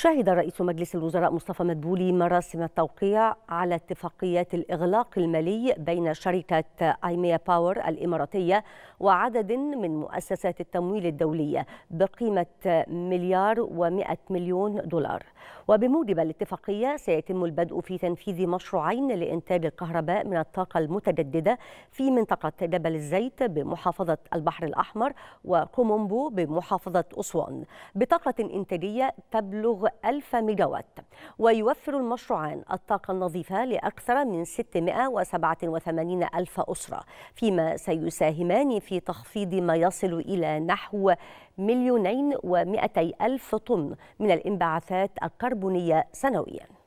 شهد رئيس مجلس الوزراء مصطفى مدبولي مراسم التوقيع على اتفاقيات الإغلاق المالي بين شركة أيميا باور الإماراتية وعدد من مؤسسات التمويل الدولية بقيمة مليار و100 مليون دولار وبموجب الاتفاقية سيتم البدء في تنفيذ مشروعين لإنتاج الكهرباء من الطاقة المتجددة في منطقة جبل الزيت بمحافظة البحر الأحمر وكومومبو بمحافظة أسوان بطاقة إنتاجية تبلغ ألف ميجاوات ويوفر المشروعان الطاقة النظيفة لأكثر من 687 ألف أسرة فيما سيساهمان في تخفيض ما يصل إلى نحو مليونين ومئتي ألف طن من الانبعاثات الكربونية سنوياً